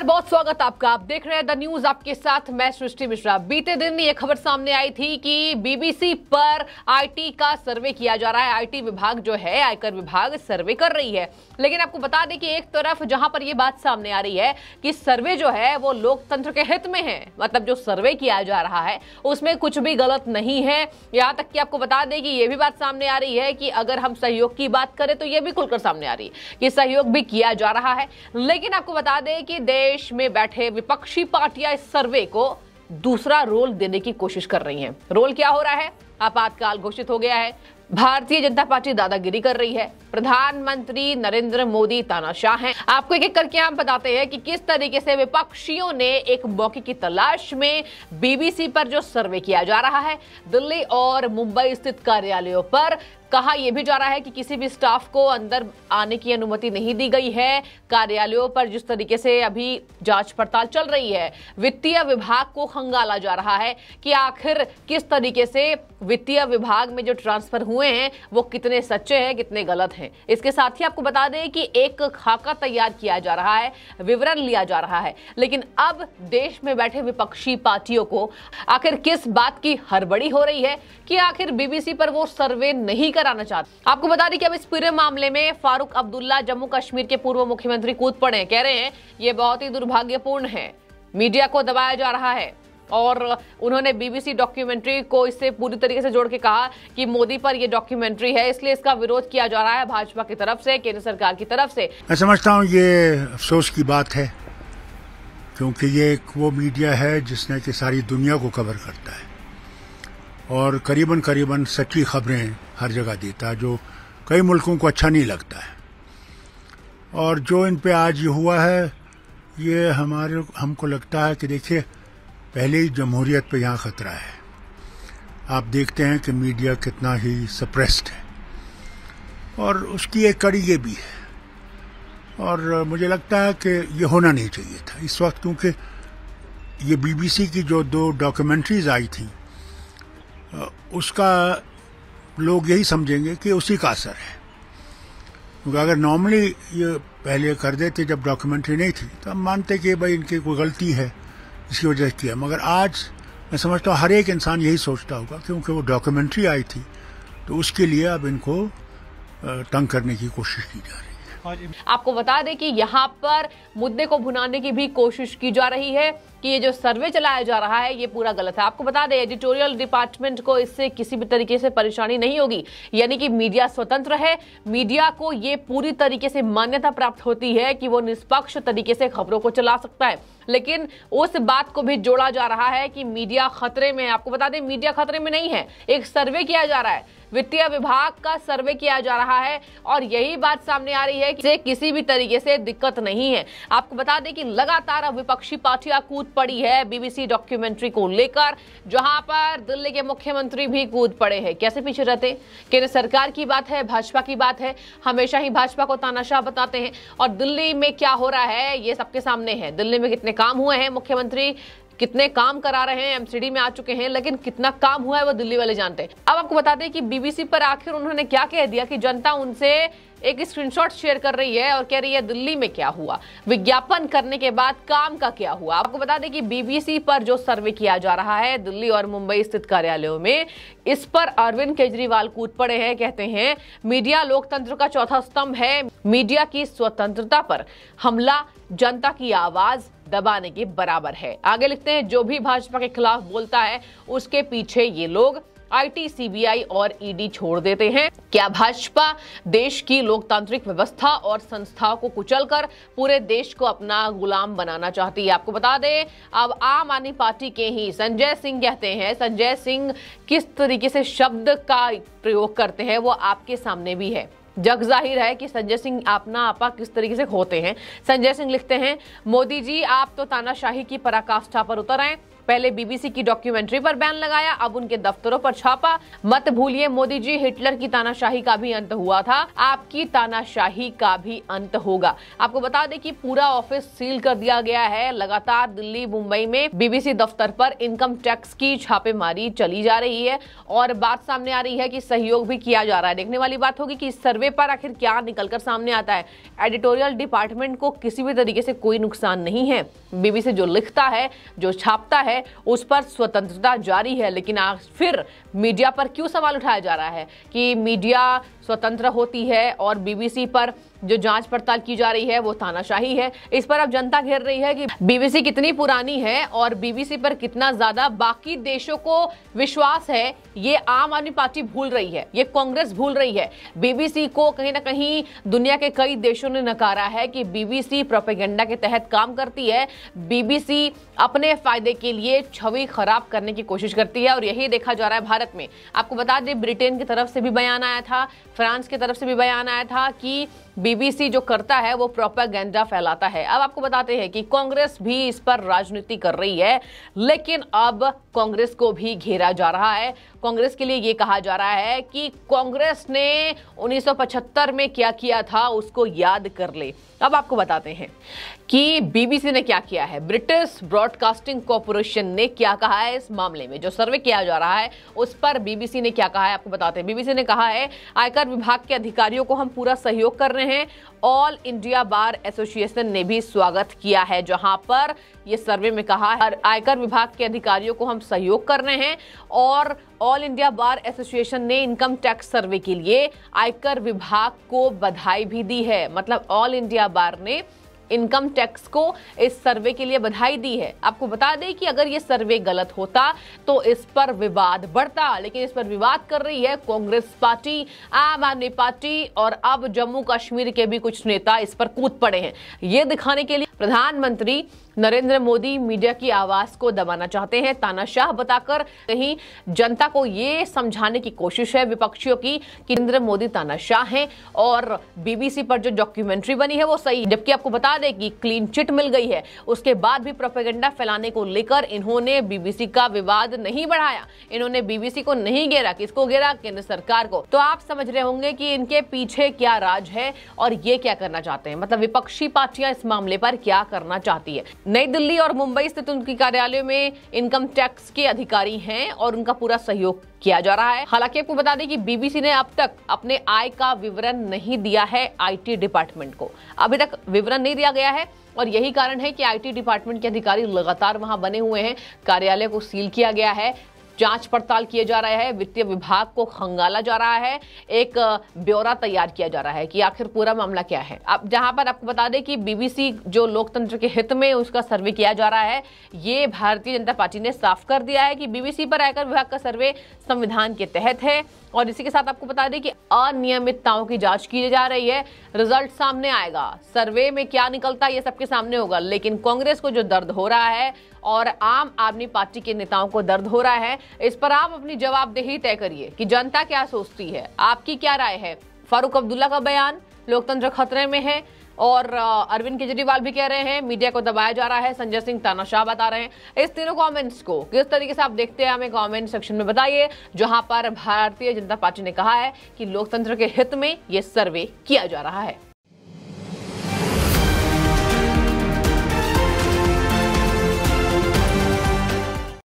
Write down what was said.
नमस्कार बहुत स्वागत आपका आप देख रहे हैं द न्यूज आपके साथ मैं सृष्टि मिश्रा बीते दिन ये खबर सामने आई थी कि बीबीसी पर आईटी का सर्वे किया जा रहा है आईटी विभाग जो है आयकर विभाग सर्वे कर रही है लेकिन आपको बता दें कि एक तरफ जहां पर ये बात सामने आ रही है कि सर्वे जो है वो लोकतंत्र के हित में है मतलब जो सर्वे किया जा रहा है उसमें कुछ भी गलत नहीं है यहाँ तक कि आपको बता दें कि ये भी बात सामने आ रही है कि अगर हम सहयोग की बात करें तो ये भी खुलकर सामने आ रही है कि सहयोग भी किया जा रहा है लेकिन आपको बता दें कि देश प्रदेश में बैठे विपक्षी पार्टियां इस सर्वे को दूसरा रोल देने की कोशिश कर रही हैं। रोल क्या हो रहा है आपातकाल घोषित हो गया है भारतीय जनता पार्टी दादागिरी कर रही है प्रधानमंत्री नरेंद्र मोदी तानाशाह हैं आपको एक एक करके हम बताते हैं कि किस तरीके से विपक्षियों ने एक मौके की तलाश में बीबीसी पर जो सर्वे किया जा रहा है दिल्ली और मुंबई स्थित कार्यालयों पर कहा यह भी जा रहा है कि किसी भी स्टाफ को अंदर आने की अनुमति नहीं दी गई है कार्यालयों पर जिस तरीके से अभी जांच पड़ताल चल रही है वित्तीय विभाग को खंगाला जा रहा है कि आखिर किस तरीके से वित्तीय विभाग में जो ट्रांसफर हुए हैं वो कितने सच्चे हैं कितने गलत हैं इसके साथ ही आपको बता दें कि एक खाका तैयार किया जा रहा है विवरण लिया जा रहा है लेकिन अब देश में बैठे विपक्षी पार्टियों को आखिर किस बात की हड़बड़ी हो रही है कि आखिर बीबीसी पर वो सर्वे नहीं कर कराना चाहते आपको बता दें कि अब इस पूरे मामले में फारूक अब्दुल्ला जम्मू कश्मीर के पूर्व मुख्यमंत्री कूद पड़े कह रहे हैं ये बहुत ही दुर्भाग्यपूर्ण है मीडिया को दबाया जा रहा है और उन्होंने बीबीसी डॉक्यूमेंट्री को इससे पूरी तरीके से जोड़ के कहा कि मोदी पर यह डॉक्यूमेंट्री है इसलिए इसका विरोध किया जा रहा है भाजपा की तरफ से केंद्र सरकार की तरफ से मैं समझता हूँ ये अफसोस की बात है क्योंकि ये एक वो मीडिया है जिसने कि सारी दुनिया को कवर करता है और करीबन करीबन सच्ची खबरें हर जगह देता जो कई मुल्कों को अच्छा नहीं लगता है और जो इन पे आज ये हुआ है ये हमारे हमको लगता है कि देखिए पहले ही जमहूरीत पे यहाँ ख़तरा है आप देखते हैं कि मीडिया कितना ही सप्रेस्ड है और उसकी एक कड़ी ये भी है और मुझे लगता है कि ये होना नहीं चाहिए था इस वक्त क्योंकि ये बीबीसी की जो दो डॉक्यूमेंट्रीज आई थी उसका लोग यही समझेंगे कि उसी का असर है क्योंकि अगर नॉर्मली ये पहले कर देते जब डॉक्यूमेंट्री नहीं थी तो हम मानते कि भाई इनकी कोई गलती है इसकी वजह से किया मगर आज मैं समझता हूँ हर एक इंसान यही सोचता होगा क्योंकि वो डॉक्यूमेंट्री आई थी तो उसके लिए अब इनको तंग करने की कोशिश की जा रही है आपको बता दें कि यहाँ पर मुद्दे को भुनाने की भी कोशिश की जा रही है कि ये जो सर्वे चलाया जा रहा है ये पूरा गलत है आपको बता दें एडिटोरियल डिपार्टमेंट को इससे किसी भी तरीके से परेशानी नहीं होगी यानी कि मीडिया स्वतंत्र है मीडिया को ये पूरी तरीके से मान्यता प्राप्त होती है कि वो निष्पक्ष तरीके से खबरों को चला सकता है लेकिन उस बात को भी जोड़ा जा रहा है कि मीडिया खतरे में है आपको बता दें मीडिया खतरे में नहीं है एक सर्वे किया जा रहा है वित्तीय विभाग का सर्वे किया जा रहा है और यही बात सामने आ रही है कि किसी भी तरीके से दिक्कत नहीं है आपको बता दें कि लगातार अब विपक्षी पार्टियां कूद पड़ी है बीबीसी डॉक्यूमेंट्री को लेकर जहां पर दिल्ली के मुख्यमंत्री भी कूद पड़े हैं कैसे पीछे रहते केंद्र सरकार की बात है भाजपा की बात है हमेशा ही भाजपा को तानाशाह बताते हैं और दिल्ली में क्या हो रहा है ये सबके सामने है दिल्ली में कितने काम हुए हैं मुख्यमंत्री कितने काम करा रहे हैं एमसीडी में आ चुके हैं लेकिन कितना काम हुआ है वो दिल्ली वाले जानते हैं अब आपको बता दें कि बीबीसी पर आखिर उन्होंने क्या कह दिया कि जनता उनसे एक स्क्रीनशॉट शेयर कर रही है और कह रही है दिल्ली में क्या हुआ विज्ञापन करने के बाद काम का क्या हुआ आपको बता दें कि बीबीसी पर जो सर्वे किया जा रहा है दिल्ली और मुंबई स्थित कार्यालयों में इस पर अरविंद केजरीवाल कूद पड़े हैं कहते हैं मीडिया लोकतंत्र का चौथा स्तंभ है मीडिया की स्वतंत्रता पर हमला जनता की आवाज दबाने के बराबर है आगे लिखते हैं जो भी भाजपा के खिलाफ बोलता है उसके पीछे ये लोग आईटी, सीबीआई और ईडी छोड़ देते हैं क्या भाजपा देश की लोकतांत्रिक व्यवस्था और संस्थाओं को कुचलकर पूरे देश को अपना गुलाम बनाना चाहती है आपको बता दें अब आम आदमी पार्टी के ही संजय सिंह कहते हैं संजय सिंह किस तरीके से शब्द का प्रयोग करते हैं वो आपके सामने भी है जग जाहिर है कि संजय सिंह अपना आपा किस तरीके से होते हैं संजय सिंह लिखते हैं मोदी जी आप तो तानाशाही की पराकाष्ठा पर उतर आए पहले बीबीसी की डॉक्यूमेंट्री पर बैन लगाया अब उनके दफ्तरों पर छापा मत भूलिए मोदी जी हिटलर की तानाशाही का भी अंत हुआ था आपकी तानाशाही का भी अंत होगा आपको बता दें कि पूरा ऑफिस सील कर दिया गया है लगातार दिल्ली मुंबई में बीबीसी दफ्तर पर इनकम टैक्स की छापेमारी चली जा रही है और बात सामने आ रही है कि सहयोग भी किया जा रहा है देखने वाली बात होगी कि इस सर्वे पर आखिर क्या निकलकर सामने आता है एडिटोरियल डिपार्टमेंट को किसी भी तरीके से कोई नुकसान नहीं है बीबीसी जो लिखता है जो छापता है है उस पर स्वतंत्रता जारी है लेकिन फिर मीडिया पर क्यों सवाल उठाया जा रहा है कि मीडिया स्वतंत्र होती है और बीबीसी पर जो जांच पड़ताल की जा रही है वो तानाशाही है इस पर अब जनता घेर रही है कि बीबीसी कितनी पुरानी है और बीबीसी पर कितना ज्यादा बाकी देशों को विश्वास है ये आम आदमी पार्टी भूल रही है ये कांग्रेस भूल रही है बीबीसी को कहीं ना कहीं दुनिया के कई देशों ने नकारा है कि बीबीसी प्रोपेगेंडा के तहत काम करती है बीबीसी अपने फायदे के लिए छवि खराब करने की कोशिश करती है और यही देखा जा रहा है भारत में आपको बता दें ब्रिटेन की तरफ से भी बयान आया था फ्रांस की तरफ से भी बयान आया था कि बीबीसी जो करता है वो प्रोपेगेंडा फैलाता है अब आपको बताते हैं कि कांग्रेस भी इस पर राजनीति कर रही है लेकिन अब कांग्रेस को भी घेरा जा रहा है कांग्रेस के लिए ये कहा जा रहा है कि कांग्रेस ने 1975 में क्या किया था उसको याद कर ले अब आपको बताते हैं कि बीबीसी ने क्या किया है ब्रिटिश ब्रॉडकास्टिंग कॉरपोरेशन ने क्या कहा है इस मामले में जो सर्वे किया जा रहा है उस पर बीबीसी ने क्या कहा है आपको बताते हैं बीबीसी ने कहा है आयकर विभाग के अधिकारियों को हम पूरा सहयोग कर रहे हैं ऑल इंडिया बार एसोसिएशन ने भी स्वागत किया है जहां पर ये सर्वे में कहा है आयकर विभाग के अधिकारियों को हम सहयोग कर रहे हैं और ऑल इंडिया बार एसोसिएशन ने इनकम टैक्स सर्वे के लिए आयकर विभाग को बधाई भी दी है मतलब ऑल इंडिया बार ने इनकम टैक्स को इस सर्वे के लिए बधाई दी है आपको बता दें कि अगर ये सर्वे गलत होता तो इस पर विवाद बढ़ता लेकिन इस पर विवाद कर रही है कांग्रेस पार्टी आम आदमी पार्टी और अब जम्मू कश्मीर के भी कुछ नेता इस पर कूद पड़े हैं ये दिखाने के लिए प्रधानमंत्री नरेंद्र मोदी मीडिया की आवाज को दबाना चाहते हैं तानाशाह बताकर कहीं जनता को ये समझाने की कोशिश है विपक्षियों की कि नरेंद्र मोदी तानाशाह हैं और बीबीसी पर जो डॉक्यूमेंट्री बनी है वो सही जबकि आपको बता दें कि क्लीन चिट मिल गई है उसके बाद भी प्रोपेगेंडा फैलाने को लेकर इन्होंने बीबीसी का विवाद नहीं बढ़ाया इन्होंने बीबीसी को नहीं घेरा किसको घेरा केंद्र सरकार को तो आप समझ रहे होंगे कि इनके पीछे क्या राज है और ये क्या करना चाहते हैं मतलब विपक्षी पार्टियां इस मामले पर क्या करना चाहती है नई दिल्ली और मुंबई स्थित उनके कार्यालयों में इनकम टैक्स के अधिकारी हैं और उनका पूरा सहयोग किया जा रहा है हालांकि आपको बता दें कि बीबीसी ने अब तक अपने आय का विवरण नहीं दिया है आईटी डिपार्टमेंट को अभी तक विवरण नहीं दिया गया है और यही कारण है कि आईटी डिपार्टमेंट के अधिकारी लगातार वहां बने हुए हैं कार्यालय को सील किया गया है जांच पड़ताल किए जा रहे हैं वित्तीय विभाग को खंगाला जा रहा है एक ब्यौरा तैयार किया जा रहा है कि आखिर पूरा मामला क्या है अब जहां पर आपको बता दें कि बीबीसी जो लोकतंत्र के हित में उसका सर्वे किया जा रहा है ये भारतीय जनता पार्टी ने साफ कर दिया है कि बीबीसी पर आयकर विभाग का सर्वे संविधान के तहत है और इसी के साथ आपको बता दें कि अनियमितताओं की जांच की जा रही है रिजल्ट सामने आएगा सर्वे में क्या निकलता है ये सबके सामने होगा लेकिन कांग्रेस को जो दर्द हो रहा है और आम आदमी पार्टी के नेताओं को दर्द हो रहा है इस पर आप अपनी जवाबदेही तय करिए कि जनता क्या सोचती है आपकी क्या राय है फारूक अब्दुल्ला का बयान लोकतंत्र खतरे में है और अरविंद केजरीवाल भी कह रहे हैं मीडिया को दबाया जा रहा है संजय सिंह तानाशाह बता रहे हैं इस तीनों कमेंट्स को किस तरीके से आप देखते हैं हमें कमेंट सेक्शन में बताइए जहां पर भारतीय जनता पार्टी ने कहा है कि लोकतंत्र के हित में ये सर्वे किया जा रहा है